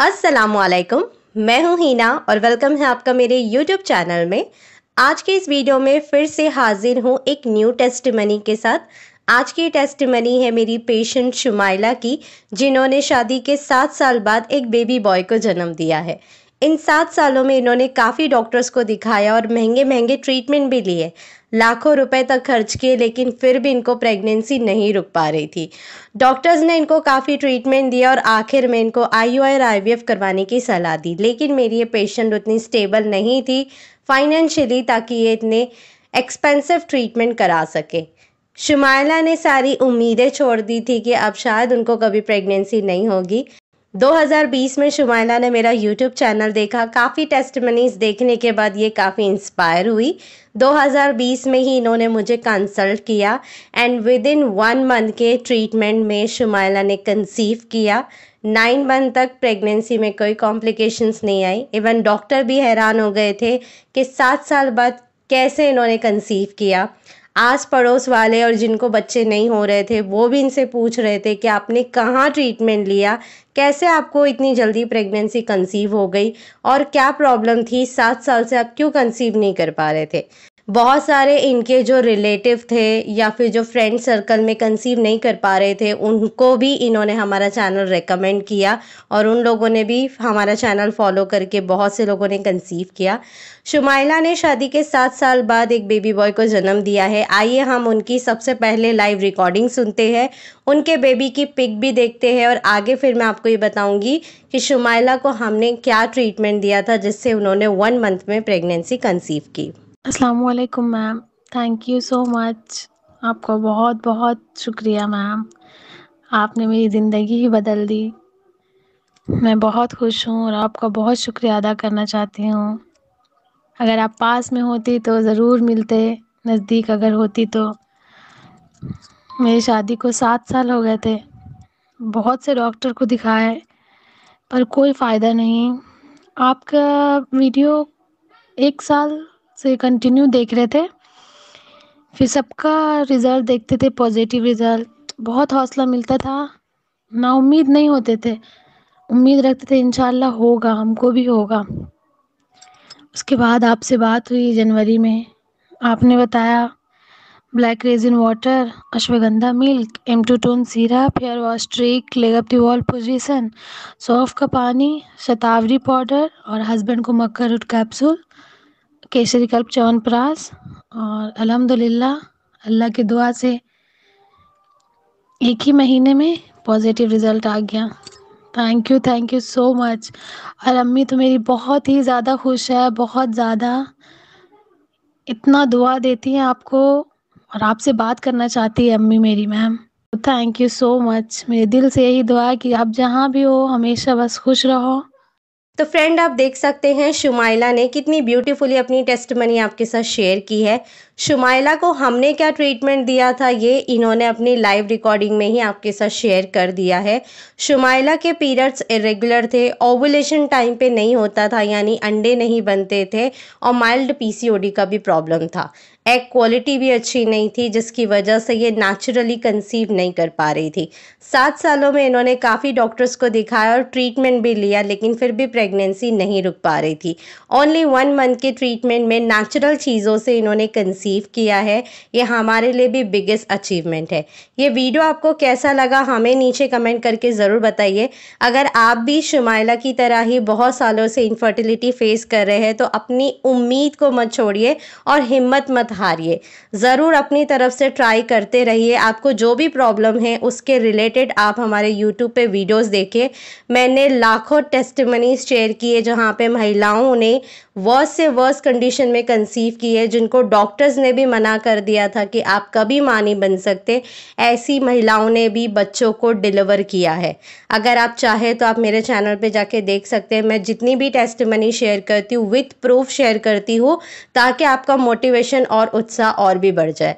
वालेकुम मैं हूं हीना और वेलकम है आपका मेरे यूट्यूब चैनल में आज के इस वीडियो में फिर से हाजिर हूं एक न्यू टेस्ट मनी के साथ आज की टेस्ट मनी है मेरी पेशेंट शुमाइला की जिन्होंने शादी के सात साल बाद एक बेबी बॉय को जन्म दिया है इन सात सालों में इन्होंने काफ़ी डॉक्टर्स को दिखाया और महंगे महंगे ट्रीटमेंट भी लिए लाखों रुपए तक खर्च किए लेकिन फिर भी इनको प्रेगनेंसी नहीं रुक पा रही थी डॉक्टर्स ने इनको काफ़ी ट्रीटमेंट दिया और आखिर में इनको आई और आई करवाने की सलाह दी लेकिन मेरी ये पेशेंट उतनी स्टेबल नहीं थी फाइनेंशियली ताकि ये इतने एक्सपेंसिव ट्रीटमेंट करा सके शुमाइला ने सारी उम्मीदें छोड़ दी थी कि अब शायद उनको कभी प्रेगनेंसी नहीं होगी 2020 में शुमाइंदा ने मेरा यूट्यूब चैनल देखा काफ़ी टेस्टमनीज देखने के बाद ये काफ़ी इंस्पायर हुई 2020 में ही इन्होंने मुझे कंसल्ट किया and within one month के ट्रीटमेंट में शुमाइला ने कंसीव किया नाइन मंथ तक प्रेगनेंसी में कोई कॉम्प्लिकेशंस नहीं आई इवन डॉक्टर भी हैरान हो गए थे कि सात साल बाद कैसे इन्होंने कंसीव किया आस पड़ोस वाले और जिनको बच्चे नहीं हो रहे थे वो भी इनसे पूछ रहे थे कि आपने कहाँ ट्रीटमेंट लिया कैसे आपको इतनी जल्दी प्रेगनेंसी कंसीव हो गई और क्या प्रॉब्लम थी सात साल से आप क्यों कंसीव नहीं कर पा रहे थे बहुत सारे इनके जो रिलेटिव थे या फिर जो फ्रेंड सर्कल में कंसीव नहीं कर पा रहे थे उनको भी इन्होंने हमारा चैनल रेकमेंड किया और उन लोगों ने भी हमारा चैनल फॉलो करके बहुत से लोगों ने कंसीव किया शुमाइला ने शादी के सात साल बाद एक बेबी बॉय को जन्म दिया है आइए हम उनकी सबसे पहले लाइव रिकॉर्डिंग सुनते हैं उनके बेबी की पिक भी देखते हैं और आगे फिर मैं आपको ये बताऊंगी कि शुमाइला को हमने क्या ट्रीटमेंट दिया था जिससे उन्होंने वन मंथ में प्रेगनेंसी कंसीव की अस्सलाम वालेकुम ma'am thank you so much आपको बहुत बहुत शुक्रिया मैम आपने मेरी ज़िंदगी ही बदल दी मैं बहुत खुश हूँ और आपका बहुत शुक्रिया अदा करना चाहती हूँ अगर आप पास में होती तो ज़रूर मिलते नज़दीक अगर होती तो मेरी शादी को सात साल हो गए थे बहुत से डॉक्टर को दिखाए पर कोई फ़ायदा नहीं आपका वीडियो एक साल से कंटिन्यू देख रहे थे फिर सबका रिज़ल्ट देखते थे पॉजिटिव रिज़ल्ट बहुत हौसला मिलता था ना उम्मीद नहीं होते थे उम्मीद रखते थे इन होगा हमको भी होगा उसके बाद आपसे बात हुई जनवरी में आपने बताया black resin water ashwagandha milk M two tone syrup hair wash trick leg up wall position सौफ का पानी शतावरी पाउडर और हस्बैंड को मक्का रूट कैप्सूल केसरी कल्प च्यवनप्रास और अलहमदिल्ला अल्लाह की दुआ से एक ही महीने में पॉजिटिव रिज़ल्ट आ गया thank you thank you so much और अम्मी तो मेरी बहुत ही ज़्यादा खुश है बहुत ज़्यादा इतना दुआ देती हैं आपको और आपसे बात करना चाहती है अम्मी मेरी ma'am thank you so much मेरे दिल से यही दुआ है कि आप जहाँ भी हो हमेशा बस खुश रहो तो फ्रेंड आप देख सकते हैं शुमाइला ने कितनी ब्यूटीफुली अपनी टेस्ट मनी आपके साथ शेयर की है शुमाइला को हमने क्या ट्रीटमेंट दिया था ये इन्होंने अपनी लाइव रिकॉर्डिंग में ही आपके साथ शेयर कर दिया है शुमाइला के पीरियड्स इरेगुलर थे ओवुलेशन टाइम पे नहीं होता था यानी अंडे नहीं बनते थे और माइल्ड पीसीओडी का भी प्रॉब्लम था एग क्वालिटी भी अच्छी नहीं थी जिसकी वजह से ये नेचुरली कंसीव नहीं कर पा रही थी सात सालों में इन्होंने काफ़ी डॉक्टर्स को दिखाया और ट्रीटमेंट भी लिया लेकिन फिर भी प्रेगनेंसी नहीं रुक पा रही थी ओनली वन मंथ के ट्रीटमेंट में नेचुरल चीज़ों से इन्होंने कंसीव किया है ये हमारे लिए भी बिगेस्ट अचीवमेंट है ये वीडियो आपको कैसा लगा हमें नीचे कमेंट करके ज़रूर बताइए अगर आप भी शुमाइला की तरह ही बहुत सालों से इनफर्टिलिटी फेस कर रहे हैं तो अपनी उम्मीद को मत छोड़िए और हिम्मत मत हारिए ज़रूर अपनी तरफ से ट्राई करते रहिए आपको जो भी प्रॉब्लम है उसके रिलेटेड आप हमारे यूट्यूब पे वीडियोस देखें मैंने लाखों टेस्टमनीज शेयर किए जहाँ पे महिलाओं ने वर्स से वर्स कंडीशन में कंसीव की है जिनको डॉक्टर्स ने भी मना कर दिया था कि आप कभी माँ नहीं बन सकते ऐसी महिलाओं ने भी बच्चों को डिलीवर किया है अगर आप चाहें तो आप मेरे चैनल पे जाके देख सकते हैं मैं जितनी भी टेस्ट मनी शेयर करती हूँ विथ प्रूफ शेयर करती हूँ ताकि आपका मोटिवेशन और और उत्साह और भी बढ़ जाए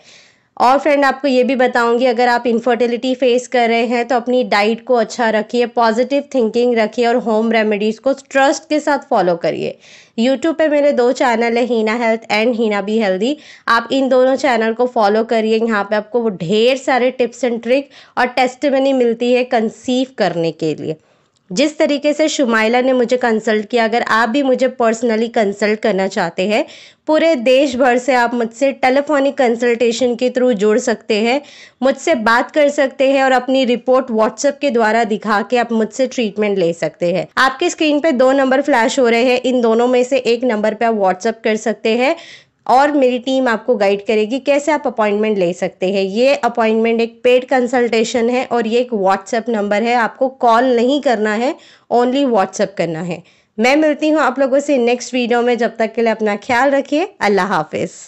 और फ्रेंड आपको ये भी बताऊंगी अगर आप इनफर्टिलिटी फेस कर रहे हैं तो अपनी डाइट को अच्छा रखिए पॉजिटिव थिंकिंग रखिए और होम रेमेडीज़ को ट्रस्ट के साथ फॉलो करिए यूट्यूब पे मेरे दो चैनल है Heena health and Heena be healthy आप इन दोनों चैनल को फॉलो करिए यहाँ पे आपको वो ढेर सारे टिप्स एंड ट्रिक और टेस्ट मिलती है कंसीव करने के लिए जिस तरीके से शुमाइला ने मुझे कंसल्ट किया अगर आप भी मुझे पर्सनली कंसल्ट करना चाहते हैं पूरे देश भर से आप मुझसे टेलीफोनिक कंसल्टेशन के थ्रू जुड़ सकते हैं मुझसे बात कर सकते हैं और अपनी रिपोर्ट व्हाट्सएप के द्वारा दिखा के आप मुझसे ट्रीटमेंट ले सकते हैं आपके स्क्रीन पे दो नंबर फ्लैश हो रहे हैं इन दोनों में से एक नंबर पे आप व्हाट्सएप कर सकते हैं और मेरी टीम आपको गाइड करेगी कैसे आप अपॉइंटमेंट ले सकते हैं ये अपॉइंटमेंट एक पेड कंसल्टेशन है और ये एक व्हाट्सएप नंबर है आपको कॉल नहीं करना है ओनली व्हाट्सएप करना है मैं मिलती हूँ आप लोगों से नेक्स्ट वीडियो में जब तक के लिए अपना ख्याल रखिए अल्लाह हाफिज़